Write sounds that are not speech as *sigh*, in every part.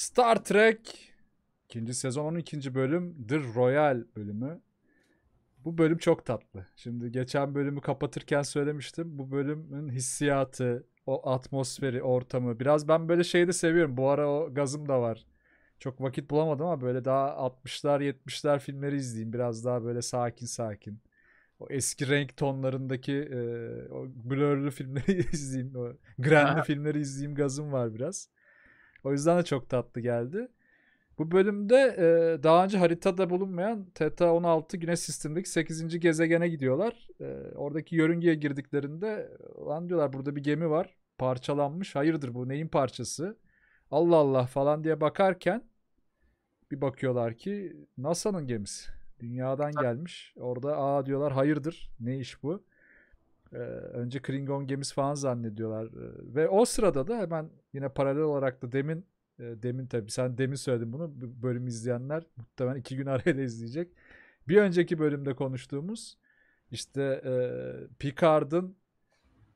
Star Trek ikinci sezon 12. bölüm The Royal bölümü. Bu bölüm çok tatlı. Şimdi geçen bölümü kapatırken söylemiştim. Bu bölümün hissiyatı, o atmosferi, ortamı. Biraz ben böyle şeyi de seviyorum. Bu ara o gazım da var. Çok vakit bulamadım ama böyle daha 60'lar 70'ler filmleri izleyeyim. Biraz daha böyle sakin sakin. O eski renk tonlarındaki e, o blurlu filmleri *laughs* izleyeyim. O grenli filmleri izleyeyim gazım var biraz. O yüzden de çok tatlı geldi. Bu bölümde e, daha önce haritada bulunmayan Teta 16 Güneş Sistemindeki 8. gezegene gidiyorlar. E, oradaki yörüngeye girdiklerinde lan diyorlar burada bir gemi var parçalanmış. Hayırdır bu neyin parçası? Allah Allah falan diye bakarken bir bakıyorlar ki NASA'nın gemisi. Dünyadan gelmiş. Orada aa diyorlar hayırdır ne iş bu? Ee, önce Klingon gemisi falan zannediyorlar. Ee, ve o sırada da hemen yine paralel olarak da demin e, demin tabii sen demin söyledin bunu. Bölüm izleyenler muhtemelen iki gün *laughs* arayla izleyecek. Bir önceki bölümde konuştuğumuz işte e, Picard'ın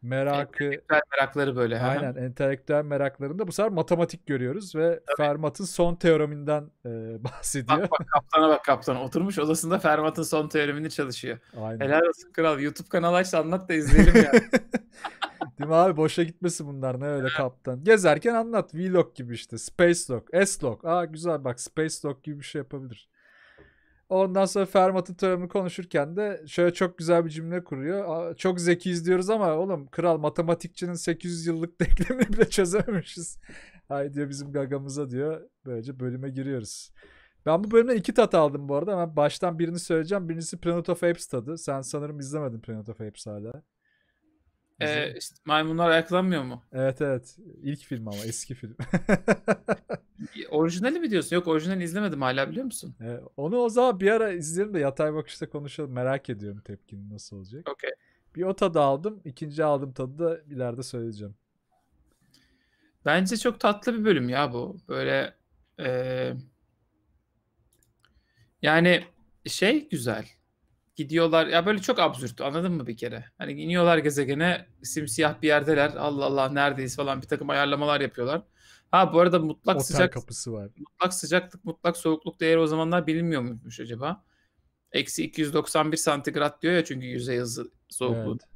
merakı... Entelektüel merakları böyle. Aynen entelektüel meraklarında bu sefer matematik görüyoruz ve Tabii. Fermat'ın son teoreminden e, *laughs* bahsediyor. Bak bak kaptana bak kaptana. Oturmuş odasında Fermat'ın son teoremini çalışıyor. Aynen. Helal olsun kral. YouTube kanalı aç anlat da izleyelim ya. *laughs* Değil mi abi? Boşa gitmesin bunlar. Ne öyle kaptan. Gezerken anlat. Vlog gibi işte. Space log. S log. Aa güzel bak. Space log gibi bir şey yapabilir. Ondan sonra Fermat'ın teoremini konuşurken de şöyle çok güzel bir cümle kuruyor. Çok zeki izliyoruz ama oğlum kral matematikçinin 800 yıllık *laughs* denklemini bile çözememişiz. Hay diyor bizim gagamıza diyor. Böylece bölüme giriyoruz. Ben bu bölümden iki tat aldım bu arada. Hemen baştan birini söyleyeceğim. Birincisi Planet of Apes tadı. Sen sanırım izlemedin Planet of Apes hala. Ee, işte maymunlar ayaklanmıyor mu? Evet evet. İlk film ama eski film. *laughs* Orijinali mi diyorsun? Yok orijinali izlemedim hala biliyor musun? Ee, onu o zaman bir ara izleyelim de yatay bakışta konuşalım. Merak ediyorum tepkinin nasıl olacak. Okay. Bir o tadı aldım. ikinci aldım tadı da ileride söyleyeceğim. Bence çok tatlı bir bölüm ya bu. Böyle e, yani şey güzel. Gidiyorlar ya böyle çok absürt anladın mı bir kere? Hani iniyorlar gezegene simsiyah bir yerdeler. Allah Allah neredeyiz falan bir takım ayarlamalar yapıyorlar. Ha bu arada mutlak Otel sıcak kapısı var. Mutlak sıcaklık, mutlak soğukluk değeri o zamanlar bilinmiyor muymuş acaba? Eksi 291 santigrat diyor ya çünkü yüzey hızı soğukluğu. Evet.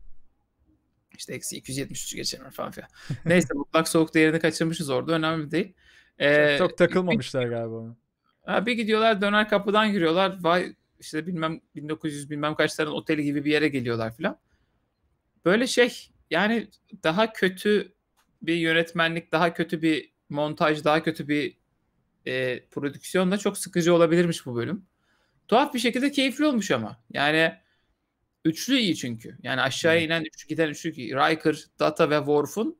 İşte eksi 273 geçemiyor falan filan. *laughs* Neyse mutlak soğuk değerini kaçırmışız orada. Önemli değil. Ee, çok, çok takılmamışlar bir, galiba. Ha, bir gidiyorlar döner kapıdan giriyorlar Vay işte bilmem 1900 bilmem kaçların oteli gibi bir yere geliyorlar filan. Böyle şey yani daha kötü bir yönetmenlik, daha kötü bir montaj, daha kötü bir e, prodüksiyonla çok sıkıcı olabilirmiş bu bölüm. Tuhaf bir şekilde keyifli olmuş ama. Yani üçlü iyi çünkü. Yani aşağıya inen üçlü giden üçlü iyi. Riker, Data ve Worf'un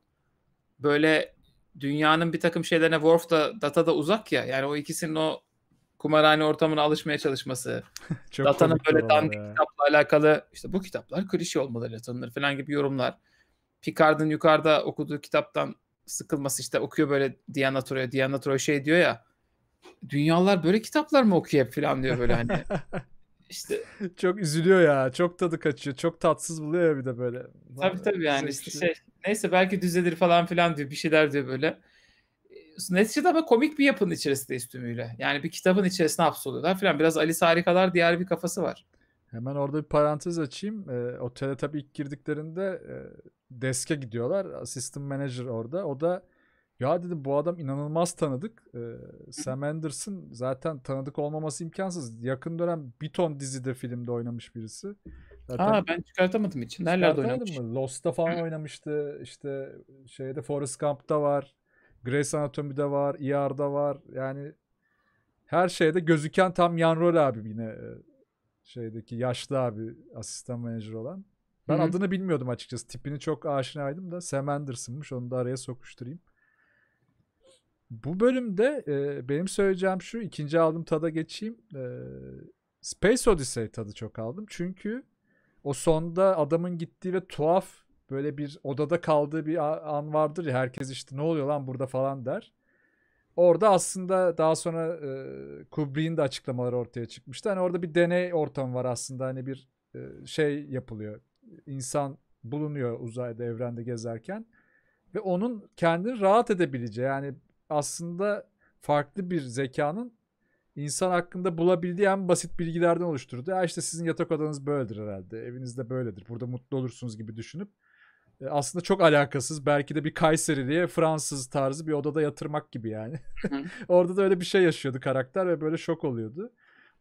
böyle dünyanın bir takım şeylerine Worf da Data da uzak ya. Yani o ikisinin o kumarhane ortamına alışmaya çalışması. *laughs* Data'nın böyle dandik kitapla alakalı işte bu kitaplar klişe olmaları tanınır falan gibi yorumlar. Picard'ın yukarıda okuduğu kitaptan sıkılması işte okuyor böyle Diana Troy, Diana Troy şey diyor ya dünyalar böyle kitaplar mı okuyor hep falan diyor böyle hani. *laughs* işte çok üzülüyor ya. Çok tadı kaçıyor. Çok tatsız buluyor ya bir de böyle. Tabii tabii yani işte şey. Neyse belki düzelir falan filan diyor. Bir şeyler diyor böyle. Ee, neticede ama komik bir yapının içerisinde tümüyle. Yani bir kitabın içerisine hapsoluyorlar filan. Biraz Alice Harikalar diğer bir kafası var. Hemen orada bir parantez açayım. E, o Teletubby ilk girdiklerinde e, deske gidiyorlar. Assistant manager orada. O da ya dedim bu adam inanılmaz tanıdık. Ee, Sam Anderson zaten tanıdık olmaması imkansız. Yakın dönem bir ton dizide filmde oynamış birisi. Zaten Aa ben çıkartamadım için. Nerelerde oynamış? Mı? Lost'ta falan oynamıştı. İşte şeyde Forrest Gump'ta var. Grey's Anatomy'de var. ER'da var. Yani her şeyde gözüken tam yan rol abi yine e, şeydeki yaşlı abi asistan menajer olan. Ben Hı-hı. adını bilmiyordum açıkçası. Tipini çok aşinaydım da Sam Anderson'mış. Onu da araya sokuşturayım. Bu bölümde e, benim söyleyeceğim şu. ikinci aldım tada geçeyim. E, Space Odyssey tadı çok aldım. Çünkü o sonda adamın gittiği ve tuhaf böyle bir odada kaldığı bir an vardır ya. Herkes işte ne oluyor lan burada falan der. Orada aslında daha sonra e, Kubrick'in de açıklamaları ortaya çıkmıştı. Hani orada bir deney ortamı var aslında. Hani bir e, şey yapılıyor insan bulunuyor uzayda evrende gezerken ve onun kendini rahat edebileceği yani aslında farklı bir zekanın insan hakkında bulabildiği en basit bilgilerden oluşturdu. Ya işte sizin yatak odanız böyledir herhalde. Evinizde böyledir. Burada mutlu olursunuz gibi düşünüp e, aslında çok alakasız. Belki de bir diye Fransız tarzı bir odada yatırmak gibi yani. *laughs* Orada da öyle bir şey yaşıyordu karakter ve böyle şok oluyordu.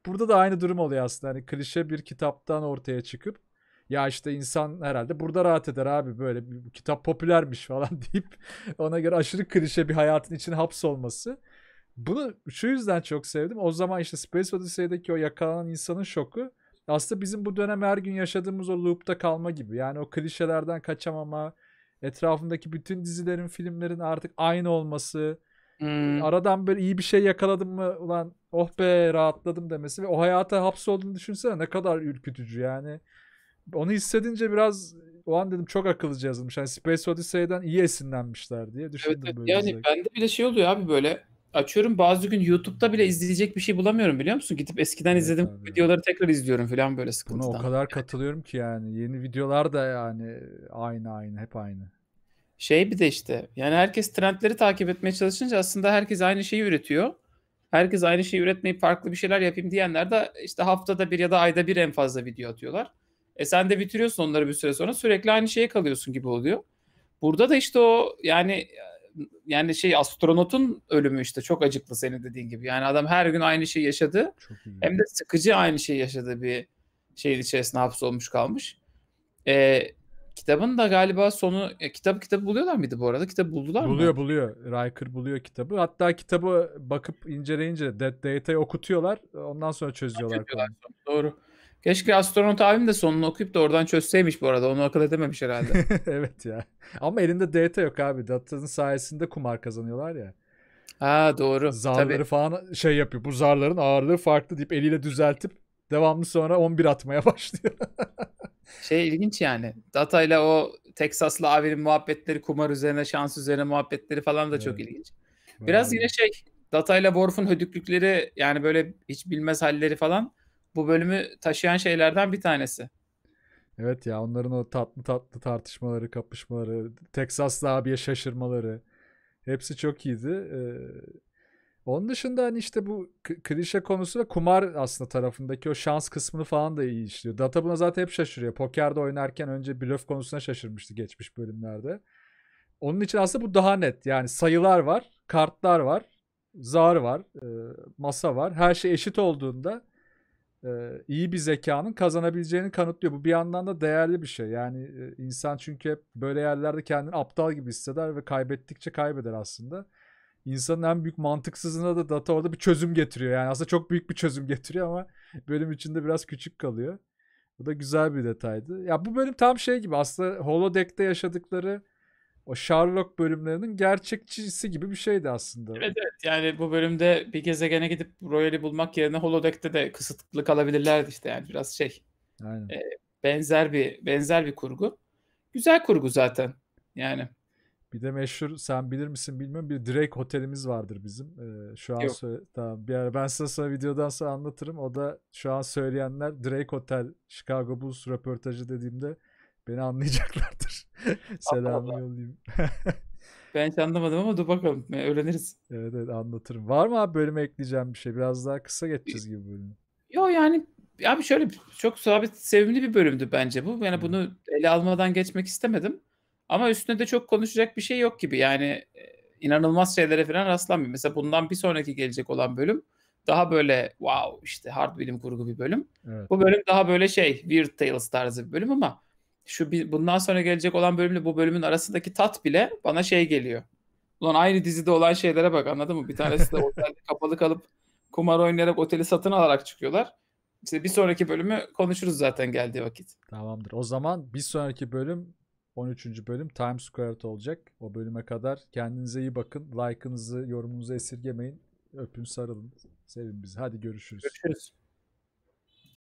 Burada da aynı durum oluyor aslında. Hani klişe bir kitaptan ortaya çıkıp ya işte insan herhalde burada rahat eder abi böyle bir, kitap popülermiş falan *laughs* deyip ona göre aşırı klişe bir hayatın içine hapsolması. Bunu şu yüzden çok sevdim. O zaman işte Space Odyssey'deki o yakalanan insanın şoku aslında bizim bu dönem her gün yaşadığımız o loop'ta kalma gibi. Yani o klişelerden kaçamama, etrafındaki bütün dizilerin, filmlerin artık aynı olması, hmm. aradan böyle iyi bir şey yakaladım mı ulan oh be rahatladım demesi ve o hayata hapsolduğunu düşünsene ne kadar ürkütücü yani onu hissedince biraz o an dedim çok akıllıca yazılmış. Yani Space Odyssey'den iyi esinlenmişler diye düşündüm. Evet, böyle yani özellikle. bende de şey oluyor abi böyle açıyorum bazı gün YouTube'da bile izleyecek bir şey bulamıyorum biliyor musun? Gidip eskiden evet, izledim abi. videoları tekrar izliyorum falan böyle sıkıntıdan. Buna o kadar katılıyorum ki yani yeni videolar da yani aynı aynı hep aynı. Şey bir de işte yani herkes trendleri takip etmeye çalışınca aslında herkes aynı şeyi üretiyor. Herkes aynı şeyi üretmeyip farklı bir şeyler yapayım diyenler de işte haftada bir ya da ayda bir en fazla video atıyorlar. E sen de bitiriyorsun onları bir süre sonra sürekli aynı şeye kalıyorsun gibi oluyor. Burada da işte o yani yani şey astronotun ölümü işte çok acıklı senin dediğin gibi. Yani adam her gün aynı şeyi yaşadı. Hem de sıkıcı aynı şeyi yaşadı bir şeyin içerisinde hapsolmuş kalmış. Ee, kitabın da galiba sonu e, kitabı kitabı buluyorlar mıydı bu arada? Kitabı buldular buluyor, mı? Buluyor buluyor. Riker buluyor kitabı. Hatta kitabı bakıp inceleyince Dead Data'yı okutuyorlar. Ondan sonra çözüyorlar. Doğru. Keşke astronot abim de sonunu okuyup da oradan çözseymiş bu arada. Onu akıl edememiş herhalde. *laughs* evet ya. Ama elinde data yok abi. Datanın sayesinde kumar kazanıyorlar ya. Ha doğru. Zarları Tabii. falan şey yapıyor. Bu zarların ağırlığı farklı deyip eliyle düzeltip devamlı sonra 11 atmaya *laughs* başlıyor. şey ilginç yani. Data ile o Teksaslı abinin muhabbetleri, kumar üzerine, şans üzerine muhabbetleri falan da evet. çok ilginç. Biraz Vallahi. yine şey Data ile Worf'un hödüklükleri yani böyle hiç bilmez halleri falan bu bölümü taşıyan şeylerden bir tanesi. Evet ya onların o tatlı tatlı tartışmaları, kapışmaları, Teksaslı abiye şaşırmaları hepsi çok iyiydi. Ee, onun dışında hani işte bu klişe konusu ve kumar aslında tarafındaki o şans kısmını falan da iyi işliyor. Data buna zaten hep şaşırıyor. Pokerde oynarken önce blöf konusuna şaşırmıştı geçmiş bölümlerde. Onun için aslında bu daha net. Yani sayılar var, kartlar var, zar var, e, masa var. Her şey eşit olduğunda e, iyi bir zekanın kazanabileceğini kanıtlıyor. Bu bir yandan da değerli bir şey. Yani insan çünkü hep böyle yerlerde kendini aptal gibi hisseder ve kaybettikçe kaybeder aslında. İnsanın en büyük mantıksızına da data orada bir çözüm getiriyor. Yani aslında çok büyük bir çözüm *laughs* getiriyor ama bölüm içinde biraz küçük kalıyor. Bu da güzel bir detaydı. Ya bu bölüm tam şey gibi aslında Holodeck'te yaşadıkları o Sherlock bölümlerinin gerçekçisi gibi bir şeydi aslında. Evet evet yani bu bölümde bir gezegene gidip Royal'i bulmak yerine Holodeck'te de kısıtlı kalabilirlerdi işte yani biraz şey. Aynen. E, benzer bir benzer bir kurgu. Güzel kurgu zaten yani. Bir de meşhur sen bilir misin bilmiyorum bir Drake otelimiz vardır bizim. Ee, şu an Yok. söyle, tamam bir ara ben size sonra videodan sonra anlatırım. O da şu an söyleyenler Drake Otel Chicago Bulls röportajı dediğimde beni anlayacaklardır. *laughs* Selamı yollayayım. *laughs* ben hiç anlamadım ama dur bakalım. E, öğreniriz. Evet evet anlatırım. Var mı abi bölüme ekleyeceğim bir şey? Biraz daha kısa geçeceğiz gibi bölümü. Yo yani abi şöyle çok sabit sevimli bir bölümdü bence bu. Yani hmm. bunu ele almadan geçmek istemedim. Ama üstünde de çok konuşacak bir şey yok gibi. Yani e, inanılmaz şeylere falan rastlanmıyor. Mesela bundan bir sonraki gelecek olan bölüm daha böyle wow işte hard bilim kurgu bir bölüm. Evet. Bu bölüm daha böyle şey Weird Tales tarzı bir bölüm ama şu bundan sonra gelecek olan bölümle bu bölümün arasındaki tat bile bana şey geliyor. Ulan aynı dizide olan şeylere bak anladın mı? Bir tanesi de otelde *laughs* kapalı kalıp kumar oynayarak oteli satın alarak çıkıyorlar. İşte bir sonraki bölümü konuşuruz zaten geldiği vakit. Tamamdır. O zaman bir sonraki bölüm 13. bölüm Times Square'da olacak. O bölüme kadar kendinize iyi bakın. Like'ınızı, yorumunuzu esirgemeyin. Öpün, sarılın. Sevin bizi. Hadi görüşürüz. Görüşürüz.